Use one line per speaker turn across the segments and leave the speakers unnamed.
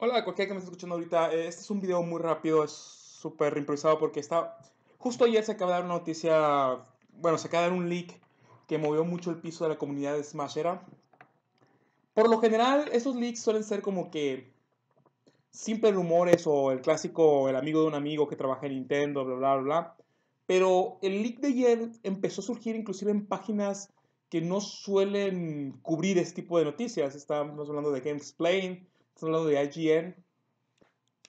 Hola, cualquiera que me esté escuchando ahorita, eh, este es un video muy rápido, es súper improvisado porque está... Justo ayer se acaba de dar una noticia, bueno, se acaba de dar un leak que movió mucho el piso de la comunidad de Smashera. Por lo general, esos leaks suelen ser como que simples rumores o el clásico, el amigo de un amigo que trabaja en Nintendo, bla, bla, bla. Pero el leak de ayer empezó a surgir inclusive en páginas que no suelen cubrir este tipo de noticias. Estamos hablando de Gamesplain de IGN.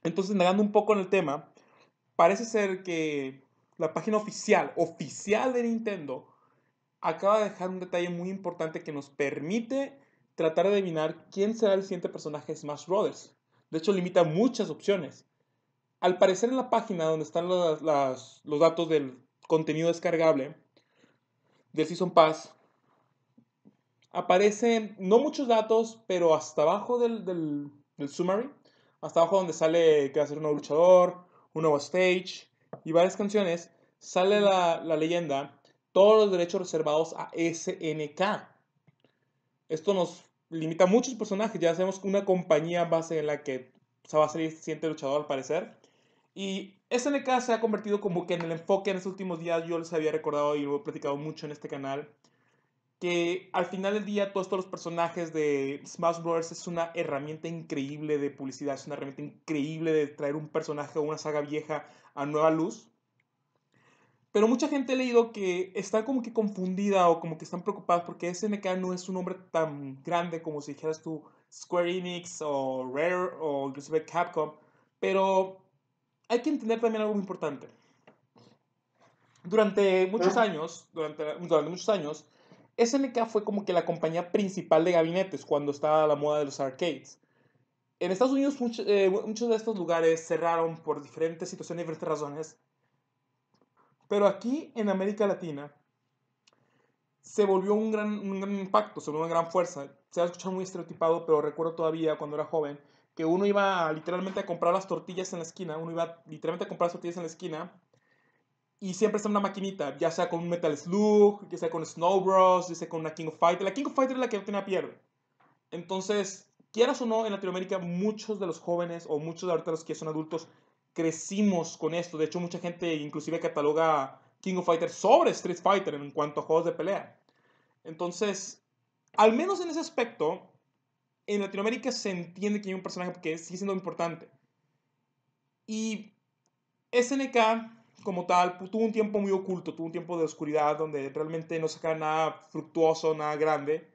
Entonces, negando un poco en el tema, parece ser que la página oficial, oficial de Nintendo, acaba de dejar un detalle muy importante que nos permite tratar de adivinar quién será el siguiente personaje de Smash Brothers. De hecho, limita muchas opciones. Al parecer en la página donde están los datos del contenido descargable del Season Pass, aparecen no muchos datos, pero hasta abajo del, del, summary, hasta abajo donde sale que va a ser un nuevo luchador, un nuevo stage y varias canciones, sale la, leyenda, todos los derechos reservados a SNK. Esto nos limita a muchos personajes, ya sabemos que una compañía base en la que se va a salir el siguiente luchador al parecer. Y SNK se ha convertido como que en el enfoque en estos últimos días, yo les había recordado y lo he platicado mucho en este canal, que al final del día todos estos personajes de Smash Bros. es una herramienta increíble de publicidad, es una herramienta increíble de traer un personaje o una saga vieja a nueva luz. Pero mucha gente ha leído que está como que confundida o como que están preocupadas porque SNK no es un nombre tan grande como si dijeras tú Square Enix o Rare o inclusive Capcom. Pero hay que entender también algo muy importante. Durante muchos años, durante, durante muchos años, SNK fue como que la compañía principal de gabinetes cuando estaba la moda de los arcades. En Estados Unidos eh, muchos de estos lugares cerraron por diferentes situaciones, diferentes razones. Pero aquí en América Latina se volvió un gran, impacto, se volvió una gran fuerza. Se ha escuchado muy estereotipado, pero recuerdo todavía cuando era joven que uno iba literalmente a comprar las tortillas en la esquina, uno iba literalmente a comprar las tortillas en la esquina y siempre está una maquinita, ya sea con Metal Slug, ya sea con Snow Bros, ya sea con una King of Fighter. La King of Fighter es la que no a pierde. Entonces, quieras o no, en Latinoamérica muchos de los jóvenes o muchos de los que son adultos crecimos con esto. De hecho, mucha gente inclusive cataloga King of Fighter sobre Street Fighter en cuanto a juegos de pelea. Entonces, al menos en ese aspecto, en Latinoamérica se entiende que hay un personaje que sigue siendo importante. Y SNK como tal, pues, tuvo un tiempo muy oculto, tuvo un tiempo de oscuridad donde realmente no sacaba nada fructuoso, nada grande.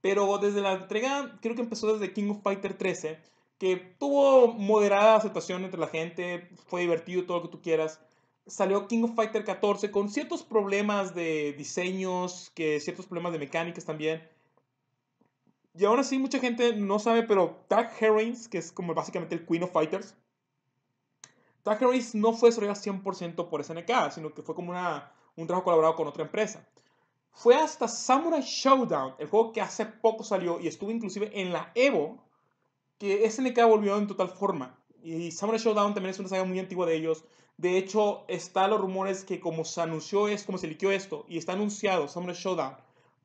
Pero desde la entrega, creo que empezó desde King of Fighter 13, que tuvo moderada aceptación entre la gente, fue divertido, todo lo que tú quieras. Salió King of Fighter 14 con ciertos problemas de diseños, que ciertos problemas de mecánicas también. Y ahora así mucha gente no sabe, pero Tag Herrings, que es como básicamente el Queen of Fighters, Tracker Race no fue desarrollado 100% por SNK, sino que fue como una, un trabajo colaborado con otra empresa. Fue hasta Samurai Showdown, el juego que hace poco salió y estuvo inclusive en la Evo, que SNK volvió en total forma. Y Samurai Showdown también es una saga muy antigua de ellos. De hecho, están los rumores que como se anunció es como se liqueó esto y está anunciado Samurai Showdown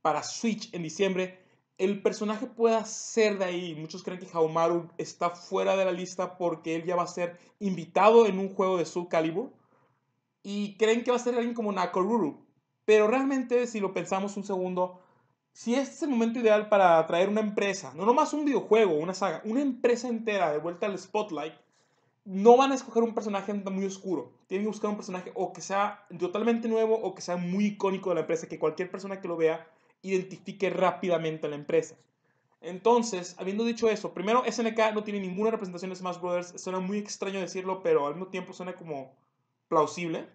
para Switch en diciembre, el personaje pueda ser de ahí. Muchos creen que Haumaru está fuera de la lista porque él ya va a ser invitado en un juego de Soul Calibur. Y creen que va a ser alguien como Nakoruru. Pero realmente, si lo pensamos un segundo, si este es el momento ideal para traer una empresa, no nomás un videojuego, una saga, una empresa entera de vuelta al spotlight, no van a escoger un personaje muy oscuro. Tienen que buscar un personaje o que sea totalmente nuevo o que sea muy icónico de la empresa, que cualquier persona que lo vea identifique rápidamente a la empresa. Entonces, habiendo dicho eso, primero SNK no tiene ninguna representación de Smash Brothers, suena muy extraño decirlo, pero al mismo tiempo suena como plausible.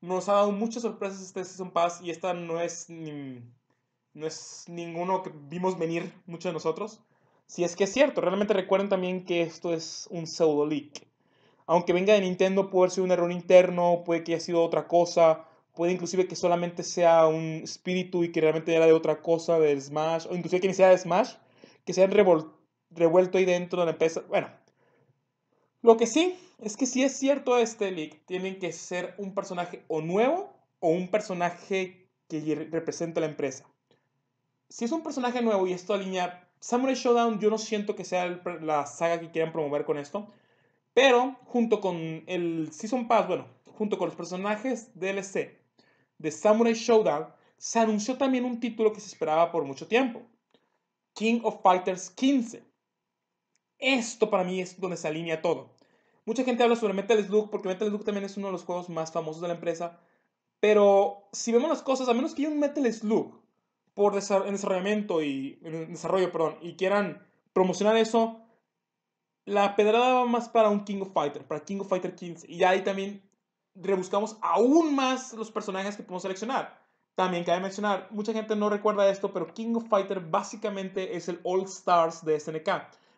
Nos ha dado muchas sorpresas este Season Pass y esta no es, no es ninguno que vimos venir muchos de nosotros. Si es que es cierto, realmente recuerden también que esto es un pseudo leak. Aunque venga de Nintendo, puede haber sido un error interno, puede que haya sido otra cosa, Puede inclusive que solamente sea un espíritu y que realmente era de otra cosa, de Smash, o inclusive que ni sea de Smash, que se revuelto ahí dentro de la empresa. Bueno, lo que sí es que si es cierto este leak, tienen que ser un personaje o nuevo o un personaje que represente a la empresa. Si es un personaje nuevo y esto alinea Samurai Showdown, yo no siento que sea la saga que quieran promover con esto, pero junto con el Season Pass, bueno, junto con los personajes DLC de Samurai Showdown, se anunció también un título que se esperaba por mucho tiempo, King of Fighters 15. Esto para mí es donde se alinea todo. Mucha gente habla sobre Metal Slug porque Metal Slug también es uno de los juegos más famosos de la empresa, pero si vemos las cosas, a menos que haya un Metal Slug por en y desarrollo, perdón, y quieran promocionar eso, la pedrada va más para un King of Fighter, para King of Fighter 15. Y ahí también rebuscamos aún más los personajes que podemos seleccionar. También cabe mencionar, mucha gente no recuerda esto, pero King of Fighter básicamente es el All Stars de SNK.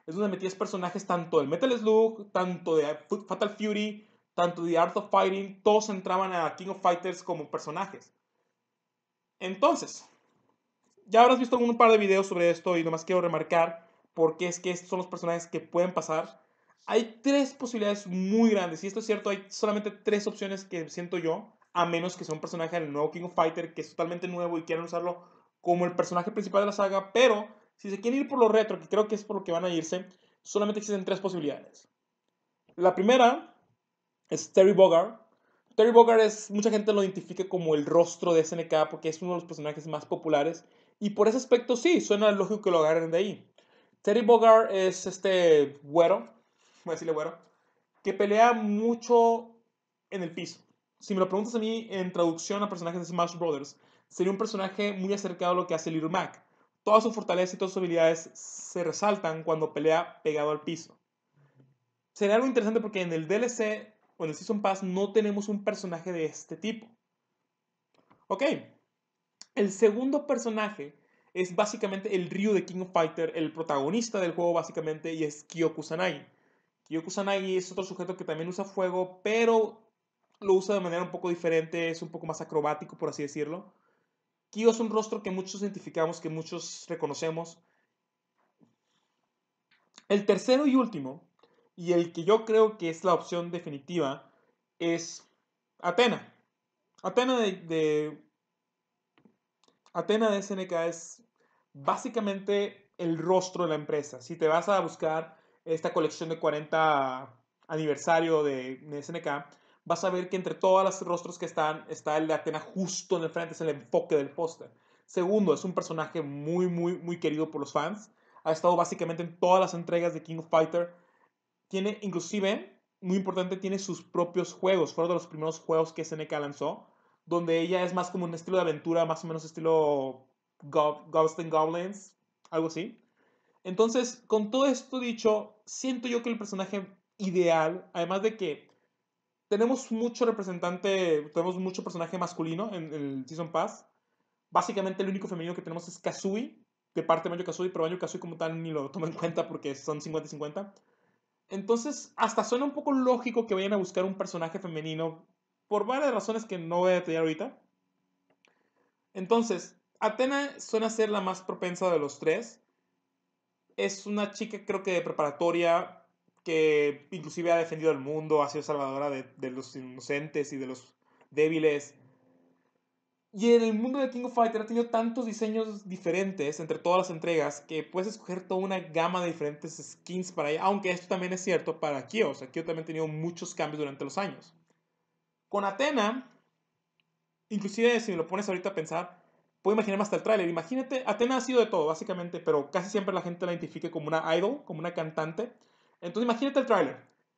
Es donde metías personajes tanto del Metal Slug, tanto de Fatal Fury, tanto de Art of Fighting, todos entraban a King of Fighters como personajes. Entonces, ya habrás visto un par de videos sobre esto y nomás quiero remarcar por qué es que estos son los personajes que pueden pasar hay tres posibilidades muy grandes. Y esto es cierto, hay solamente tres opciones que siento yo. A menos que sea un personaje del nuevo King of Fighter que es totalmente nuevo y quieran usarlo como el personaje principal de la saga. Pero si se quieren ir por lo retro, que creo que es por lo que van a irse, solamente existen tres posibilidades. La primera es Terry Bogard. Terry Bogard es, mucha gente lo identifica como el rostro de SNK porque es uno de los personajes más populares. Y por ese aspecto sí, suena lógico que lo agarren de ahí. Terry Bogard es este güero, voy a decirle bueno, que pelea mucho en el piso. Si me lo preguntas a mí en traducción a personajes de Smash Brothers, sería un personaje muy acercado a lo que hace Little Mac. Todas sus fortalezas y todas sus habilidades se resaltan cuando pelea pegado al piso. Sería algo interesante porque en el DLC o en el Season Pass no tenemos un personaje de este tipo. Ok, el segundo personaje es básicamente el Ryu de King of Fighter, el protagonista del juego básicamente, y es Sanai. Kyokusanagi es otro sujeto que también usa fuego, pero lo usa de manera un poco diferente, es un poco más acrobático, por así decirlo. Kyo es un rostro que muchos identificamos, que muchos reconocemos. El tercero y último, y el que yo creo que es la opción definitiva, es Atena. Atena de, de Atena de SNK es básicamente el rostro de la empresa. Si te vas a buscar esta colección de 40 aniversario de, SNK, vas a ver que entre todos los rostros que están, está el de Atena justo en el frente, es el enfoque del póster. Segundo, es un personaje muy, muy, muy querido por los fans. Ha estado básicamente en todas las entregas de King of Fighter. Tiene, inclusive, muy importante, tiene sus propios juegos. Fueron de los primeros juegos que SNK lanzó, donde ella es más como un estilo de aventura, más o menos estilo Ghost and Goblins, algo así. Entonces, con todo esto dicho, siento yo que el personaje ideal, además de que tenemos mucho representante, tenemos mucho personaje masculino en el Season Pass. Básicamente el único femenino que tenemos es Kazui, de parte de Banjo Kazui, pero Banjo Kazui como tal ni lo toma en cuenta porque son 50 y 50. Entonces, hasta suena un poco lógico que vayan a buscar un personaje femenino por varias razones que no voy a detallar ahorita. Entonces, Atena suena ser la más propensa de los tres es una chica creo que de preparatoria que inclusive ha defendido al mundo, ha sido salvadora de, los inocentes y de los débiles. Y en el mundo de King of Fighter ha tenido tantos diseños diferentes entre todas las entregas que puedes escoger toda una gama de diferentes skins para ella, aunque esto también es cierto para Kyo, o sea, Kyo también ha tenido muchos cambios durante los años. Con Athena, inclusive si me lo pones ahorita a pensar, puedo imaginar hasta el tráiler. Imagínate, Atena ha sido de todo, básicamente, pero casi siempre la gente la identifica como una idol, como una cantante. Entonces imagínate el tráiler.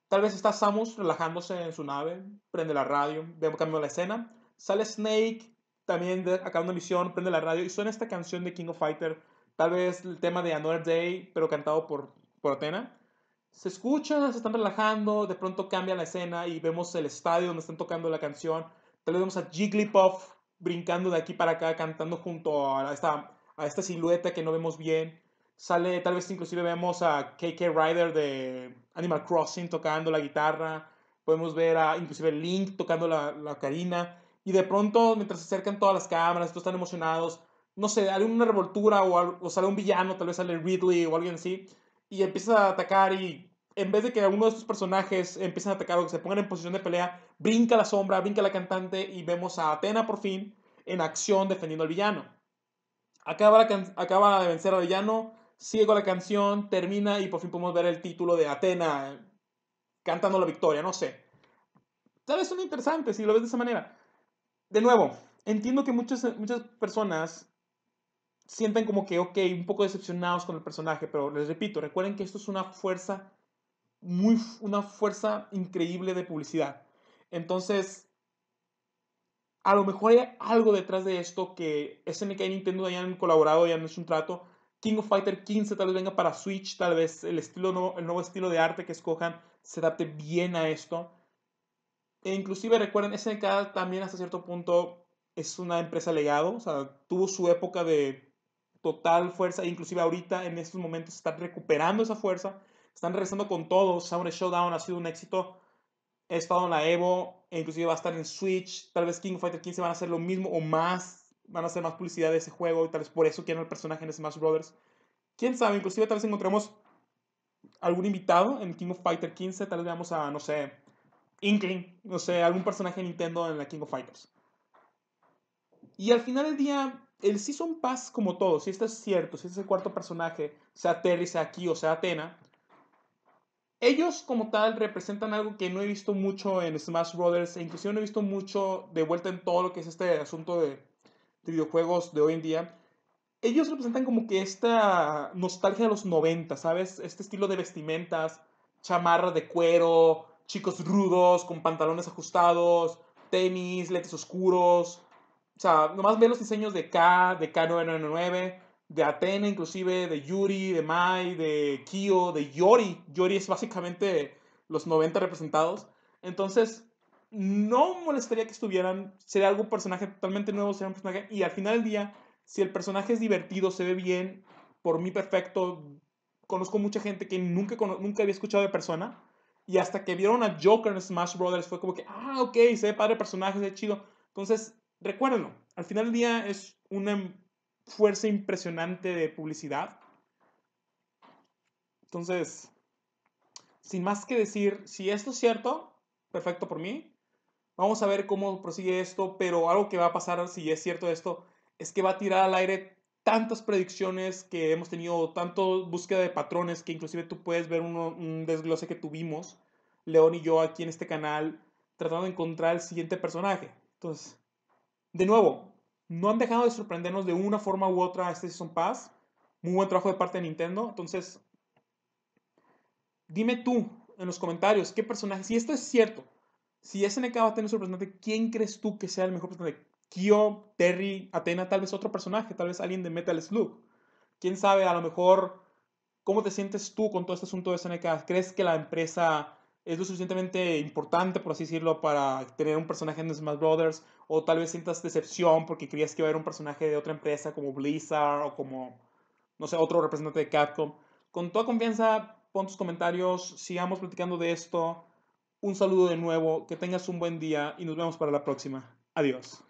Tal vez está Samus relajándose en su nave, prende la radio, vemos cambio la escena. Sale Snake, también de, una misión, prende la radio y suena esta canción de King of Fighter. Tal vez el tema de Another Day, pero cantado por, por Atena. Se escucha, se están relajando, de pronto cambia la escena y vemos el estadio donde están tocando la canción. Tal vez vemos a Jigglypuff brincando de aquí para acá, cantando junto a esta, a esta silueta que no vemos bien. Sale, tal vez inclusive vemos a KK Ryder de Animal Crossing tocando la guitarra. Podemos ver a inclusive Link tocando la, la Y de pronto, mientras se acercan todas las cámaras, todos están emocionados. No sé, una revoltura o, o sale un villano, tal vez sale Ridley o alguien así. Y empieza a atacar y en vez de que alguno de estos personajes empiecen a atacar o que se pongan en posición de pelea, brinca la sombra, brinca la cantante y vemos a Atena por fin en acción defendiendo al villano. Acaba, acaba de vencer al villano, sigue la canción, termina y por fin podemos ver el título de Atena cantando la victoria, no sé. Tal vez son interesantes si lo ves de esa manera. De nuevo, entiendo que muchas, muchas personas sienten como que, ok, un poco decepcionados con el personaje, pero les repito, recuerden que esto es una fuerza muy, una fuerza increíble de publicidad. Entonces, a lo mejor hay algo detrás de esto que SNK y Nintendo hayan colaborado Ya han hecho un trato. King of Fighter 15 tal vez venga para Switch, tal vez el, estilo nuevo, el nuevo estilo de arte que escojan se adapte bien a esto. E inclusive recuerden, SNK también hasta cierto punto es una empresa legado, o sea, tuvo su época de total fuerza, e inclusive ahorita en estos momentos están recuperando esa fuerza están regresando con todo. Samurai Showdown ha sido un éxito. He estado en la Evo, e inclusive va a estar en Switch. Tal vez King of Fighter 15 van a hacer lo mismo o más. Van a hacer más publicidad de ese juego y tal vez por eso quieren el personaje en Smash Brothers. Quién sabe, inclusive tal vez encontremos algún invitado en King of Fighter 15. Tal vez veamos a, no sé, Inkling, no sé, algún personaje de Nintendo en la King of Fighters. Y al final del día, el Season Pass, como todo, si esto es cierto, si ese es el cuarto personaje, sea Terry, sea o sea Athena, ellos como tal representan algo que no he visto mucho en Smash Brothers e incluso no he visto mucho de vuelta en todo lo que es este asunto de, videojuegos de hoy en día. Ellos representan como que esta nostalgia de los 90, ¿sabes? Este estilo de vestimentas, chamarra de cuero, chicos rudos, con pantalones ajustados, tenis, lentes oscuros. O sea, nomás ve los diseños de K, de K999, de Atena, inclusive, de Yuri, de Mai, de Kyo, de Yori. Yori es básicamente los 90 representados. Entonces, no molestaría que estuvieran. Sería algún personaje totalmente nuevo, sería un personaje. Y al final del día, si el personaje es divertido, se ve bien, por mí perfecto. Conozco mucha gente que nunca, nunca había escuchado de persona. Y hasta que vieron a Joker en Smash Brothers fue como que, ah, ok, se ve padre personaje, se ve chido. Entonces, recuérdenlo. Al final del día es una fuerza impresionante de publicidad. Entonces, sin más que decir, si esto es cierto, perfecto por mí. Vamos a ver cómo prosigue esto, pero algo que va a pasar si es cierto esto es que va a tirar al aire tantas predicciones que hemos tenido, tanto búsqueda de patrones que inclusive tú puedes ver un desglose que tuvimos, León y yo aquí en este canal, tratando de encontrar el siguiente personaje. Entonces, de nuevo, no han dejado de sorprendernos de una forma u otra este Season Pass. Muy buen trabajo de parte de Nintendo. Entonces, dime tú en los comentarios qué personaje, si esto es cierto, si SNK va a tener su ¿quién crees tú que sea el mejor personaje? Kyo, Terry, Athena? tal vez otro personaje, tal vez alguien de Metal Slug. Quién sabe, a lo mejor, cómo te sientes tú con todo este asunto de SNK. ¿Crees que la empresa es lo suficientemente importante, por así decirlo, para tener un personaje en Smash Brothers, o tal vez sientas decepción porque creías que iba a haber un personaje de otra empresa como Blizzard o como, no sé, otro representante de Capcom. Con toda confianza, pon tus comentarios, sigamos platicando de esto. Un saludo de nuevo, que tengas un buen día y nos vemos para la próxima. Adiós.